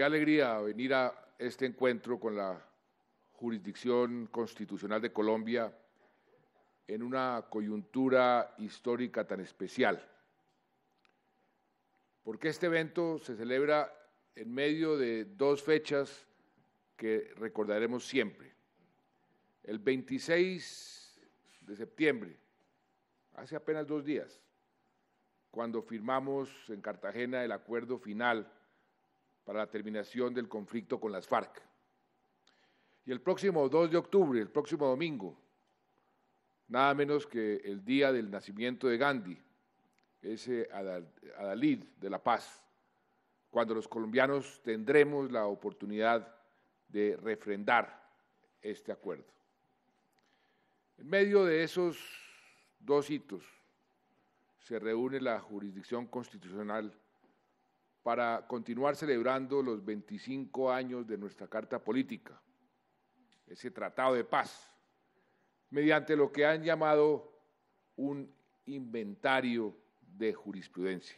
Qué alegría venir a este encuentro con la jurisdicción constitucional de Colombia en una coyuntura histórica tan especial. Porque este evento se celebra en medio de dos fechas que recordaremos siempre. El 26 de septiembre, hace apenas dos días, cuando firmamos en Cartagena el acuerdo final para la terminación del conflicto con las FARC. Y el próximo 2 de octubre, el próximo domingo, nada menos que el día del nacimiento de Gandhi, ese adalid de la paz, cuando los colombianos tendremos la oportunidad de refrendar este acuerdo. En medio de esos dos hitos se reúne la jurisdicción constitucional para continuar celebrando los 25 años de nuestra Carta Política, ese tratado de paz, mediante lo que han llamado un inventario de jurisprudencia.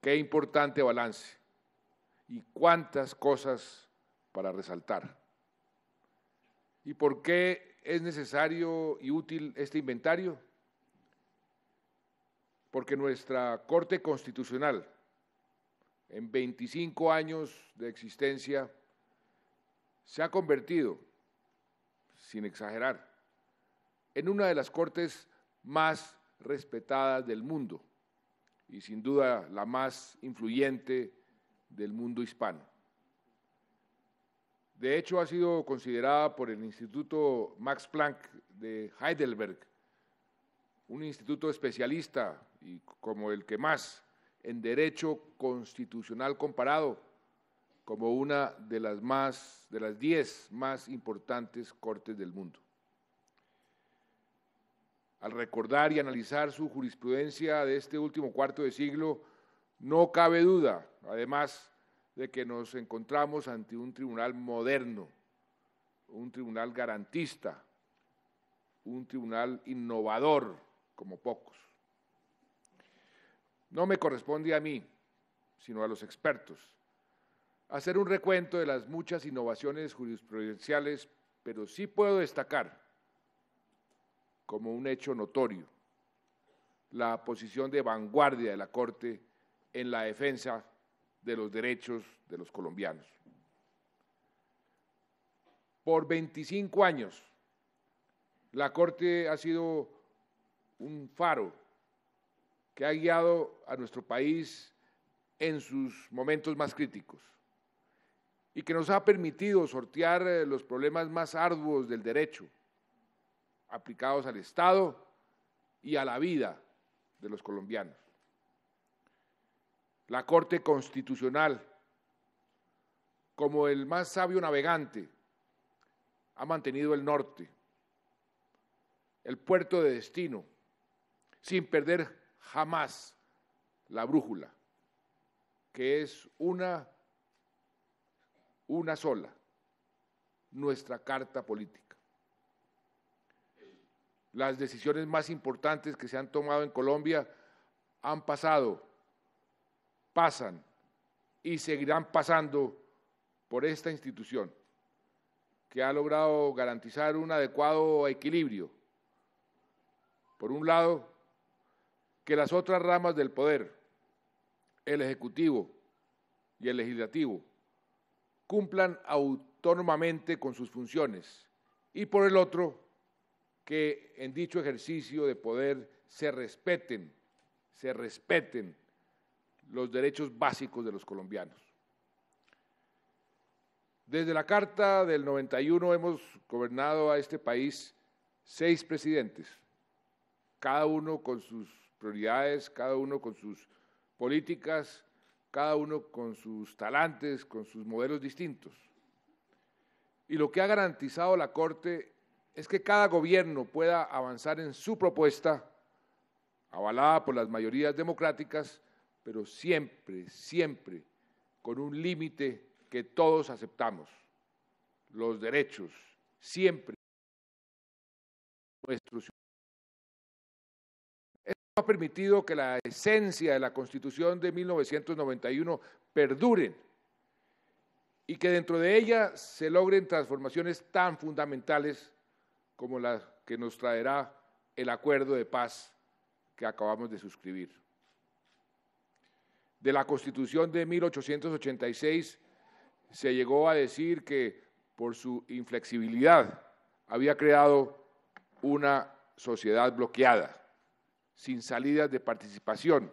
Qué importante balance y cuántas cosas para resaltar. ¿Y por qué es necesario y útil este inventario? porque nuestra Corte Constitucional, en 25 años de existencia, se ha convertido, sin exagerar, en una de las cortes más respetadas del mundo y sin duda la más influyente del mundo hispano. De hecho, ha sido considerada por el Instituto Max Planck de Heidelberg un instituto especialista y como el que más en derecho constitucional comparado, como una de las más de las diez más importantes cortes del mundo. Al recordar y analizar su jurisprudencia de este último cuarto de siglo, no cabe duda, además de que nos encontramos ante un tribunal moderno, un tribunal garantista, un tribunal innovador, como pocos. No me corresponde a mí, sino a los expertos, hacer un recuento de las muchas innovaciones jurisprudenciales, pero sí puedo destacar como un hecho notorio la posición de vanguardia de la Corte en la defensa de los derechos de los colombianos. Por 25 años, la Corte ha sido un faro que ha guiado a nuestro país en sus momentos más críticos y que nos ha permitido sortear eh, los problemas más arduos del derecho aplicados al Estado y a la vida de los colombianos. La Corte Constitucional, como el más sabio navegante, ha mantenido el norte, el puerto de destino sin perder jamás la brújula, que es una, una sola, nuestra carta política. Las decisiones más importantes que se han tomado en Colombia han pasado, pasan y seguirán pasando por esta institución que ha logrado garantizar un adecuado equilibrio, por un lado, que las otras ramas del poder, el Ejecutivo y el Legislativo, cumplan autónomamente con sus funciones y por el otro, que en dicho ejercicio de poder se respeten, se respeten los derechos básicos de los colombianos. Desde la Carta del 91 hemos gobernado a este país seis presidentes, cada uno con sus prioridades, cada uno con sus políticas, cada uno con sus talantes, con sus modelos distintos. Y lo que ha garantizado la Corte es que cada gobierno pueda avanzar en su propuesta, avalada por las mayorías democráticas, pero siempre, siempre con un límite que todos aceptamos, los derechos, siempre nuestros ha permitido que la esencia de la Constitución de 1991 perduren y que dentro de ella se logren transformaciones tan fundamentales como las que nos traerá el acuerdo de paz que acabamos de suscribir. De la Constitución de 1886 se llegó a decir que por su inflexibilidad había creado una sociedad bloqueada sin salidas de participación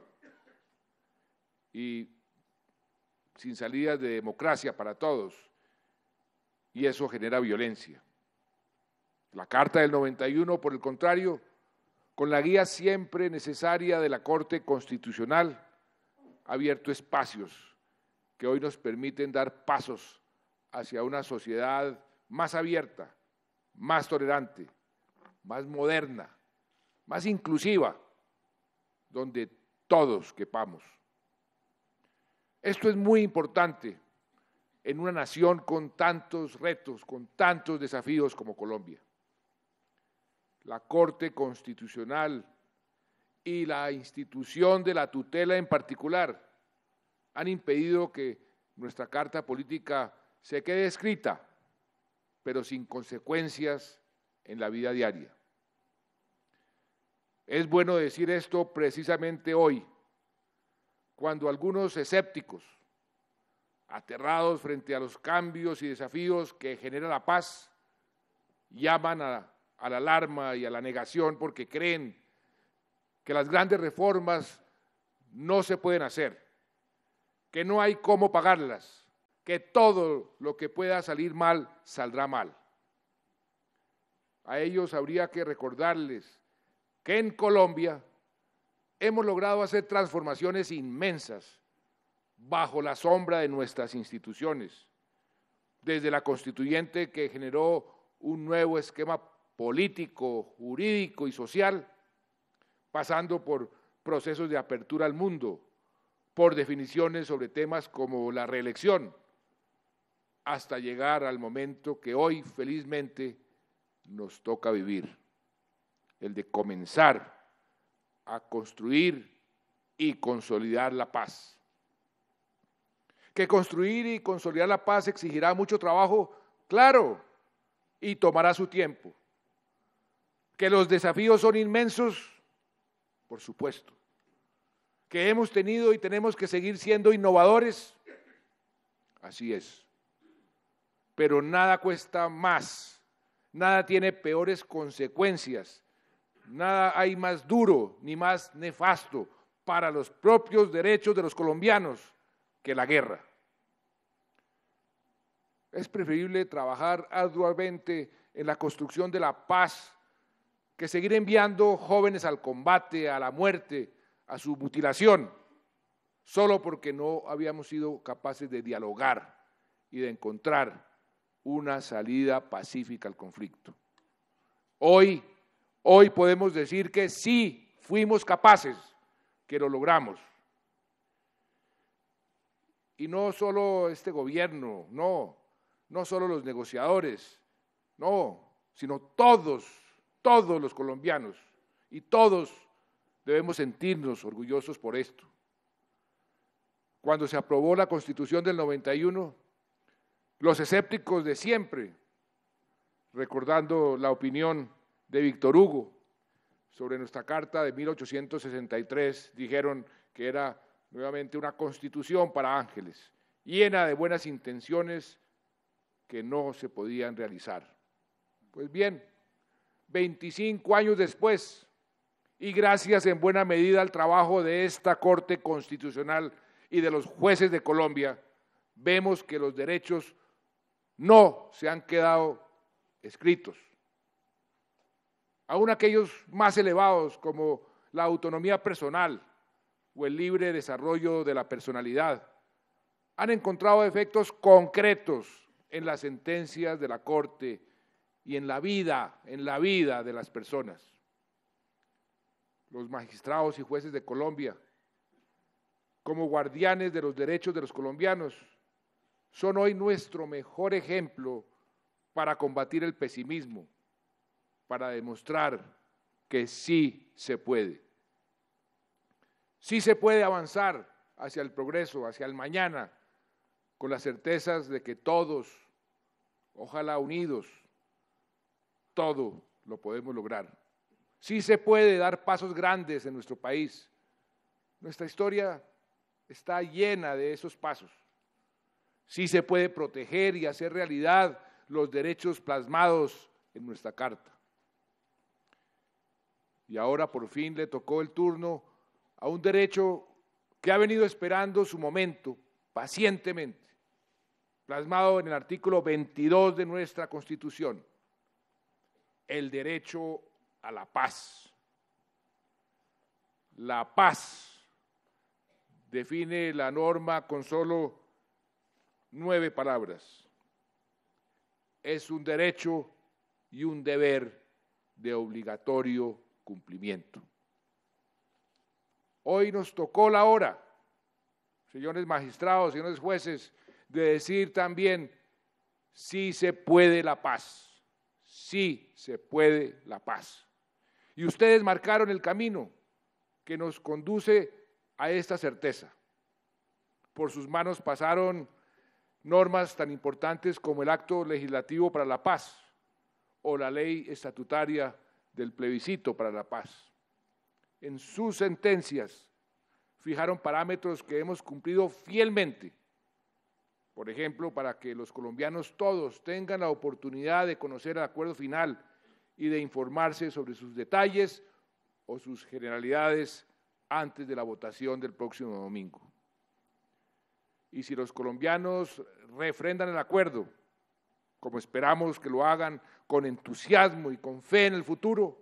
y sin salidas de democracia para todos. Y eso genera violencia. La Carta del 91, por el contrario, con la guía siempre necesaria de la Corte Constitucional, ha abierto espacios que hoy nos permiten dar pasos hacia una sociedad más abierta, más tolerante, más moderna, más inclusiva donde todos quepamos. Esto es muy importante en una nación con tantos retos, con tantos desafíos como Colombia. La Corte Constitucional y la institución de la tutela en particular han impedido que nuestra Carta Política se quede escrita, pero sin consecuencias en la vida diaria. Es bueno decir esto precisamente hoy, cuando algunos escépticos, aterrados frente a los cambios y desafíos que genera la paz, llaman a, la alarma y a la negación porque creen que las grandes reformas no se pueden hacer, que no hay cómo pagarlas, que todo lo que pueda salir mal saldrá mal. A ellos habría que recordarles que en Colombia hemos logrado hacer transformaciones inmensas bajo la sombra de nuestras instituciones, desde la constituyente que generó un nuevo esquema político, jurídico y social, pasando por procesos de apertura al mundo, por definiciones sobre temas como la reelección, hasta llegar al momento que hoy felizmente nos toca vivir el de comenzar a construir y consolidar la paz. Que construir y consolidar la paz exigirá mucho trabajo, claro, y tomará su tiempo. Que los desafíos son inmensos, por supuesto. Que hemos tenido y tenemos que seguir siendo innovadores, así es. Pero nada cuesta más, nada tiene peores consecuencias Nada hay más duro ni más nefasto para los propios derechos de los colombianos que la guerra. Es preferible trabajar arduamente en la construcción de la paz que seguir enviando jóvenes al combate, a la muerte, a su mutilación, solo porque no habíamos sido capaces de dialogar y de encontrar una salida pacífica al conflicto. Hoy Hoy podemos decir que sí fuimos capaces, que lo logramos. Y no solo este gobierno, no, no solo los negociadores, no, sino todos, todos los colombianos y todos debemos sentirnos orgullosos por esto. Cuando se aprobó la Constitución del 91, los escépticos de siempre, recordando la opinión de Víctor Hugo sobre nuestra carta de 1863, dijeron que era nuevamente una constitución para ángeles, llena de buenas intenciones que no se podían realizar. Pues bien, 25 años después, y gracias en buena medida al trabajo de esta Corte Constitucional y de los jueces de Colombia, vemos que los derechos no se han quedado escritos, aún aquellos más elevados como la autonomía personal o el libre desarrollo de la personalidad, han encontrado efectos concretos en las sentencias de la Corte y en la vida, en la vida de las personas. Los magistrados y jueces de Colombia, como guardianes de los derechos de los colombianos, son hoy nuestro mejor ejemplo para combatir el pesimismo para demostrar que sí se puede. Sí se puede avanzar hacia el progreso, hacia el mañana, con las certezas de que todos, ojalá unidos, todo lo podemos lograr. Sí se puede dar pasos grandes en nuestro país. Nuestra historia está llena de esos pasos. Sí se puede proteger y hacer realidad los derechos plasmados en nuestra Carta y ahora por fin le tocó el turno a un derecho que ha venido esperando su momento pacientemente, plasmado en el artículo 22 de nuestra Constitución, el derecho a la paz. La paz define la norma con solo nueve palabras. Es un derecho y un deber de obligatorio cumplimiento. Hoy nos tocó la hora, señores magistrados, señores jueces, de decir también, sí se puede la paz, sí se puede la paz. Y ustedes marcaron el camino que nos conduce a esta certeza. Por sus manos pasaron normas tan importantes como el Acto Legislativo para la Paz o la Ley Estatutaria del plebiscito para la paz. En sus sentencias fijaron parámetros que hemos cumplido fielmente. Por ejemplo, para que los colombianos todos tengan la oportunidad de conocer el acuerdo final y de informarse sobre sus detalles o sus generalidades antes de la votación del próximo domingo. Y si los colombianos refrendan el acuerdo, como esperamos que lo hagan con entusiasmo y con fe en el futuro,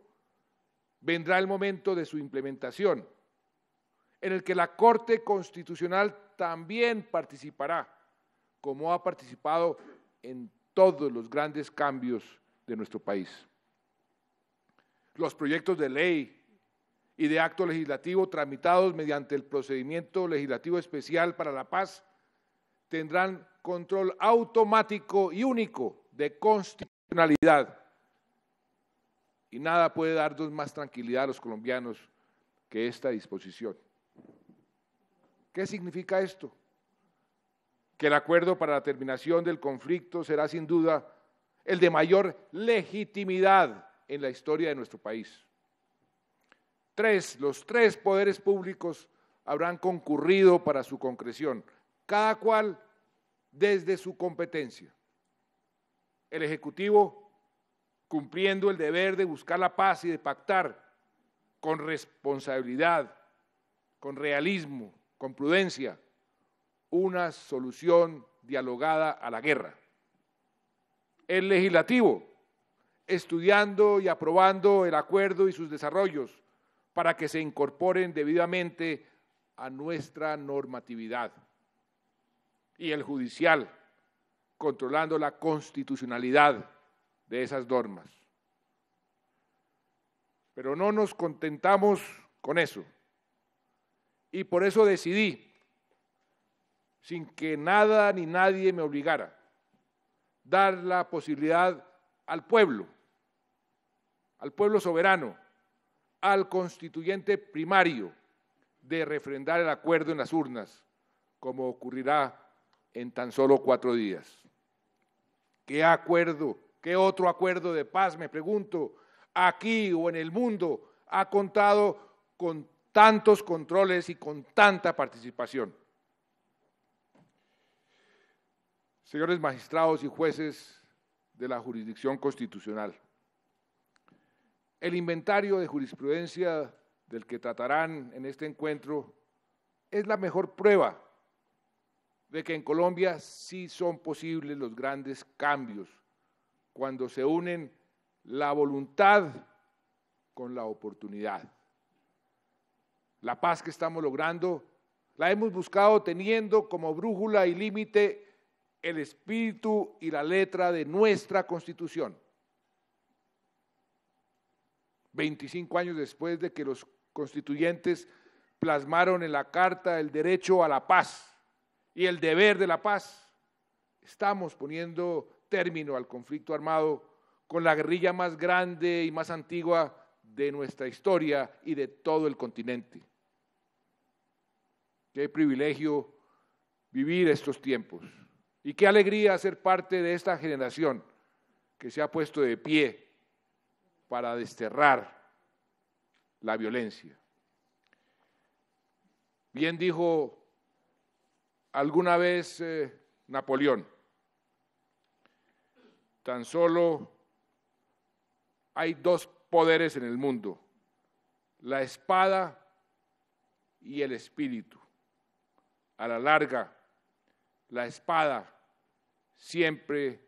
vendrá el momento de su implementación, en el que la Corte Constitucional también participará, como ha participado en todos los grandes cambios de nuestro país. Los proyectos de ley y de acto legislativo tramitados mediante el procedimiento legislativo especial para la paz tendrán control automático y único de constitucionalidad. Y nada puede darnos más tranquilidad a los colombianos que esta disposición. ¿Qué significa esto? Que el acuerdo para la terminación del conflicto será sin duda el de mayor legitimidad en la historia de nuestro país. Tres, los tres poderes públicos habrán concurrido para su concreción, cada cual desde su competencia. El Ejecutivo, cumpliendo el deber de buscar la paz y de pactar con responsabilidad, con realismo, con prudencia, una solución dialogada a la guerra. El legislativo, estudiando y aprobando el acuerdo y sus desarrollos para que se incorporen debidamente a nuestra normatividad y el judicial, controlando la constitucionalidad de esas normas. Pero no nos contentamos con eso. Y por eso decidí, sin que nada ni nadie me obligara, dar la posibilidad al pueblo, al pueblo soberano, al constituyente primario, de refrendar el acuerdo en las urnas, como ocurrirá en tan solo cuatro días. ¿Qué acuerdo, qué otro acuerdo de paz, me pregunto, aquí o en el mundo ha contado con tantos controles y con tanta participación? Señores magistrados y jueces de la jurisdicción constitucional, el inventario de jurisprudencia del que tratarán en este encuentro es la mejor prueba de que en Colombia sí son posibles los grandes cambios cuando se unen la voluntad con la oportunidad. La paz que estamos logrando la hemos buscado teniendo como brújula y límite el espíritu y la letra de nuestra constitución. 25 años después de que los constituyentes plasmaron en la Carta el derecho a la paz y el deber de la paz. Estamos poniendo término al conflicto armado con la guerrilla más grande y más antigua de nuestra historia y de todo el continente. Qué privilegio vivir estos tiempos y qué alegría ser parte de esta generación que se ha puesto de pie para desterrar la violencia. Bien dijo alguna vez eh, Napoleón. Tan solo hay dos poderes en el mundo, la espada y el espíritu. A la larga, la espada siempre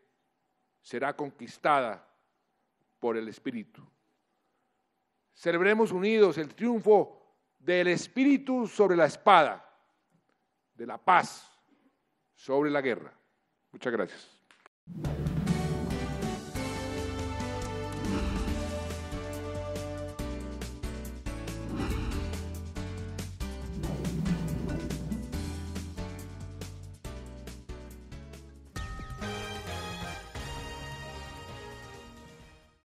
será conquistada por el espíritu. Celebremos unidos el triunfo del espíritu sobre la espada de la paz sobre la guerra. Muchas gracias.